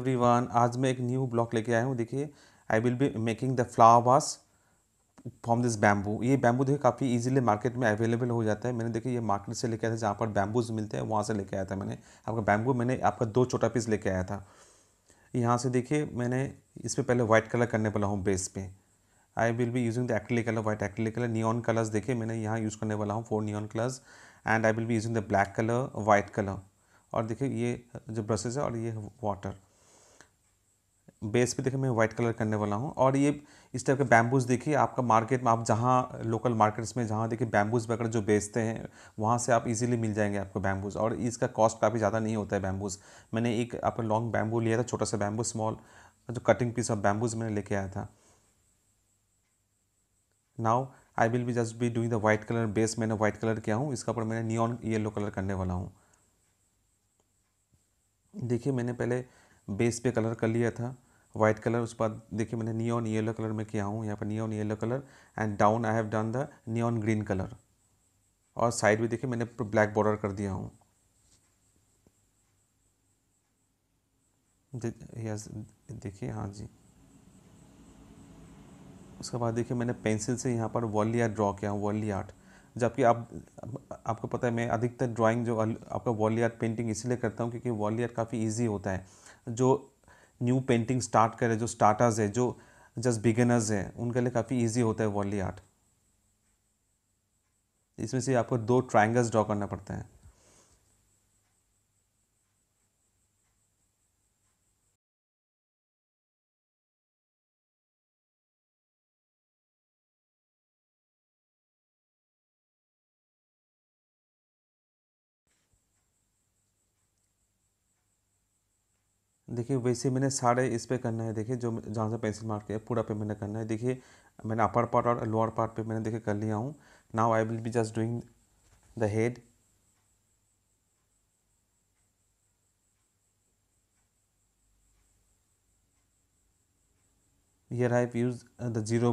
everyone आज मैं एक न्यू ब्लॉक लेके आया हूँ देखिए I will be making the flower vase from this bamboo ये बैम्बू देखिए काफ़ी इजीली मार्केट में अवेलेबल हो जाता है मैंने देखिए ये मार्केट से लेके आया था जहाँ पर बैम्बूज मिलते हैं वहाँ से लेके आया था मैंने आपका बैम्बू मैंने आपका दो छोटा पीस लेके आया था यहाँ से देखिए मैंने इस पर पहले वाइट कलर करने वाला हूँ बेस पे I will be using the actually colour white actually colour neon colours देखिए मैंने यहाँ यूज़ करने वाला हूँ four neon colours and I will be using the black colour white colour और देखिए ये जो ब्रशेज है और ये वाटर बेस पे देखिए मैं वाइट कलर करने वाला हूँ और ये इस टाइप के बैम्बूज देखिए आपका मार्केट में आप जहाँ लोकल मार्केट्स में जहाँ देखिए बैम्बूज वगैरह जो बेचते हैं वहाँ से आप इजीली मिल जाएंगे आपको बैम्बूज और इसका कॉस्ट काफ़ी ज़्यादा नहीं होता है बैम्बूज मैंने एक आपका लॉन्ग बैम्बू लिया था छोटा सा बैम्बू स्मॉल जो कटिंग पीस ऑफ बैम्बूज मैंने लेके आया था now I will be just be doing the white colour base मैंने व्हाइट कलर किया हूँ इसका ऊपर मैंने नियॉन येलो कलर करने वाला हूँ देखिए मैंने पहले बेस पे कलर कर लिया था वाइट कलर उसके बाद देखिए मैंने नियॉन येलो कलर में किया हूँ यहाँ पर neon yellow colour and down I have done the neon green colour और साइड भी देखिए मैंने ब्लैक बॉर्डर कर दिया हूँ देखिए हाँ जी उसके बाद देखिए मैंने पेंसिल से यहाँ पर वर्ली आर्ट ड्रॉ किया हूँ वर्ली आर्ट जबकि आप आपको पता है मैं अधिकतर ड्राइंग जो आपका वॉली आर्ट पेंटिंग इसलिए करता हूँ क्योंकि वॉली आर्ट काफ़ी ईजी होता है जो न्यू पेंटिंग स्टार्ट करे जो स्टार्टर्स है जो जस्ट बिगिनर्स हैं उनके लिए काफ़ी ईजी होता है वॉली आर्ट इसमें से आपको दो ट्राइंगल्स ड्रॉ करना पड़ते हैं देखिए वैसे मैंने सारे इस पर करना है देखिए जो जहाँ से पेंसिल मार्क किया पूरा पे मैंने करना है देखिए मैंने अपर पार्ट और लोअर पार्ट पे मैंने देखिए कर लिया हूँ now I will be just doing the head here I have used uh, the zero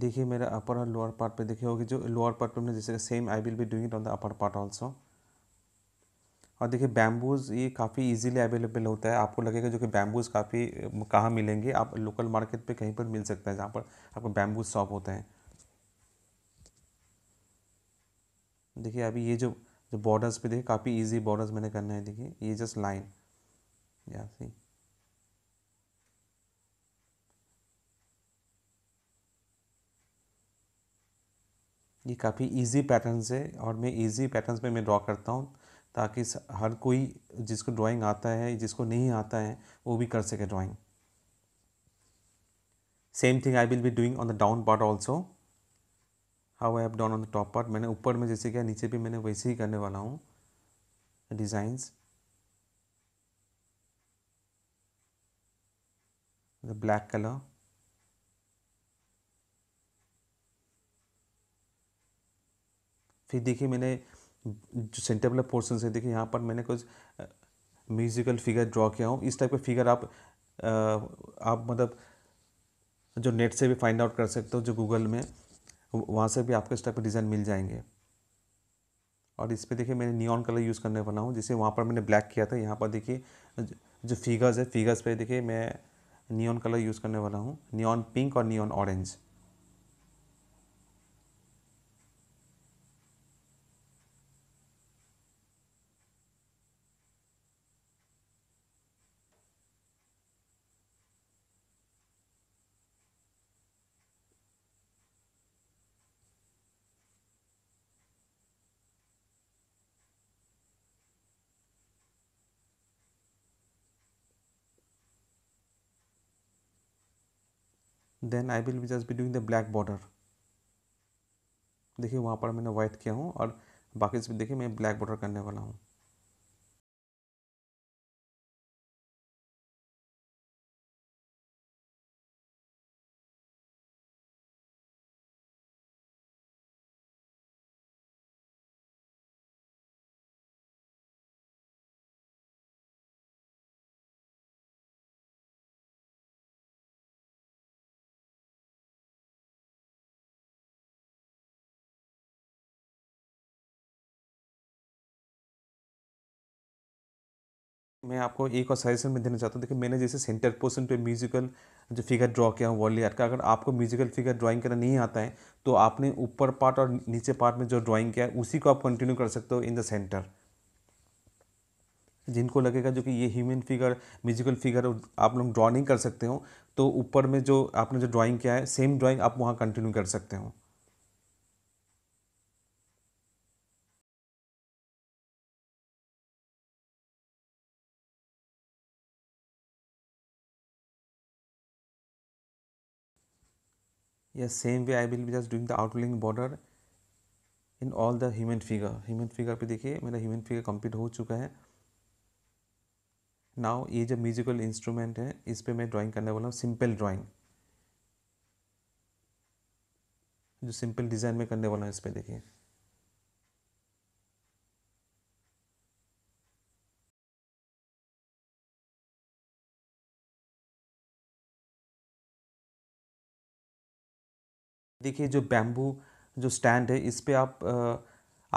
देखिए मेरा अपर और लोअर पार्ट पे देखिए होगी जो लोअर पार्ट पे हमने जैसे same I will be doing it on the upper part also और देखिए बैम्बूज़ ये काफ़ी इजीली अवेलेबल होता है आपको लगेगा जो कि बैम्बूज़ काफ़ी कहाँ मिलेंगे आप लोकल मार्केट पे कहीं पर मिल सकता है जहाँ पर आपको बैम्बूज शॉप होते हैं देखिए अभी ये जो जो बॉर्डर्स पे देखिए काफ़ी इजी बॉर्डर्स मैंने करना है देखिए ये जस्ट लाइन या सही ये काफ़ी इजी पैटर्न्स है और मैं इजी पैटर्न्स में मैं ड्रॉ करता हूँ ताकि हर कोई जिसको ड्राइंग आता है जिसको नहीं आता है वो भी कर सके drawing same thing I will be doing on the down part also how I have down on the top part मैंने ऊपर में जैसे किया नीचे भी मैंने वैसे ही करने वाला हूँ डिज़ाइंस द ब्लैक कलर फिर देखिए मैंने जो सेंटर वाला पोर्सन से देखिए यहाँ पर मैंने कुछ म्यूजिकल फिगर ड्रॉ किया हूँ इस टाइप का फिगर आप आ, आप मतलब जो नेट से भी फाइंड आउट कर सकते हो जो गूगल में वहाँ से भी आपको इस टाइप के डिज़ाइन मिल जाएंगे और इस पर देखिए मैंने नियॉन कलर यूज़ करने वाला हूँ जिसे वहाँ पर मैंने ब्लैक किया था यहाँ पर देखिए जो फिगर्स है फिगर्स पे देखिए मैं नियॉन कलर यूज़ करने वाला हूँ नियॉन पिंक और neon orange then I will just be doing the black border देखिए वहाँ पर मैंने वाइट किया हूँ और बाकी से देखिए मैं ब्लैक बॉर्डर करने वाला हूँ मैं आपको एक और सजेशन में देना चाहता हूँ देखिए मैंने जैसे सेंटर पोर्सन पे म्यूजिकल जो फिगर ड्रॉ किया हूँ वॉली आर्ट का अगर आपको म्यूजिकल फिगर ड्राइंग करना नहीं आता है तो आपने ऊपर पार्ट और नीचे पार्ट में जो ड्राइंग किया है उसी को आप कंटिन्यू कर सकते हो इन द सेंटर जिनको लगेगा जो कि ये ह्यूमन फिगर म्यूजिकल फिगर आप लोग ड्रॉ नहीं कर सकते हो तो ऊपर में जो आपने जो ड्राइंग किया है सेम ड्राइंग आप वहाँ कंटिन्यू कर सकते हो yes same way I will be just doing the outlining border in all the human figure human figure pe dekhiye mera human figure complete ho chuka hai now ye jo musical instrument hai is pe main drawing karne wala hu simple drawing जो simple design में करने वाला हूँ इस पर देखिए देखिए जो बैम्बू जो स्टैंड है इस पर आप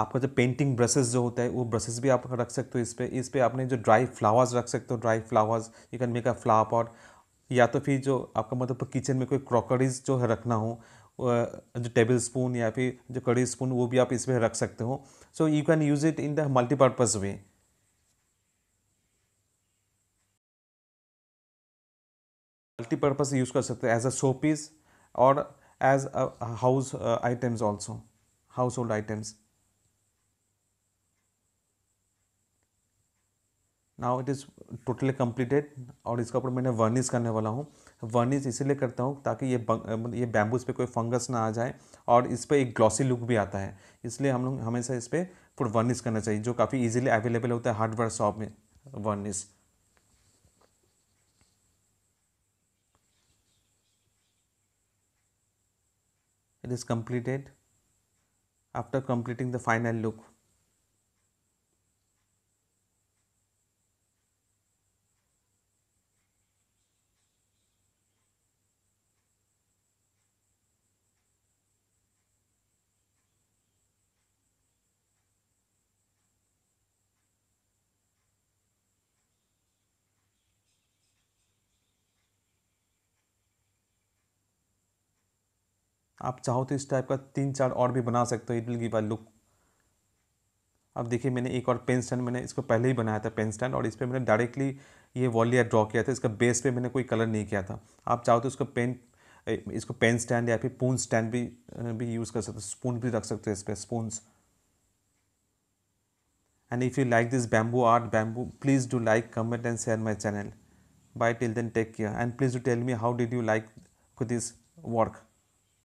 आपका जो पेंटिंग ब्रशेस जो होता है वो ब्रशेस भी आप रख सकते हो इस पर इस पर आपने जो ड्राई फ्लावर्स रख सकते हो dry flowers you can make a flower pot या तो फिर जो आपका मतलब किचन में कोई क्रॉकरीज जो है रखना हो जो टेबल स्पून या फिर जो कड़ी स्पून वो भी आप इस पर रख सकते हो so you can use it in the multipurpose way multipurpose use कर सकते हो एज अ शो पीस और as a house uh, items also household items now it is totally completed और इसका ऊपर मैंने वर्निश करने वाला हूँ वर्निश इसीलिए करता हूँ ताकि ये मतलब ये बैम्बूज पर कोई फंगस ना आ जाए और इस पर एक ग्लॉसी लुक भी आता है इसलिए हम लोग हमेशा इस पर फुट वर्निश करना चाहिए जो काफ़ी ईजिली अवेलेबल होता है हार्डवेयर शॉप में वर्निस it is completed after completing the final loop आप चाहो तो इस टाइप का तीन चार और भी बना सकते हो it will give a look अब देखिए मैंने एक और पेन स्टैंड मैंने इसको पहले ही बनाया था पेन स्टैंड और इस पर मैंने डायरेक्टली ये वॉलिया ड्रॉ किया था इसका बेस पे मैंने कोई कलर नहीं किया था आप चाहो तो इसको पेन इसको पेन स्टैंड या फिर पून स्टैंड भी भी यूज़ कर सकते हो स्पून भी रख सकते हो इस पर spoons and if you like this bamboo art bamboo please do like comment and share my channel Bye till then take care and please do tell me how did you like this work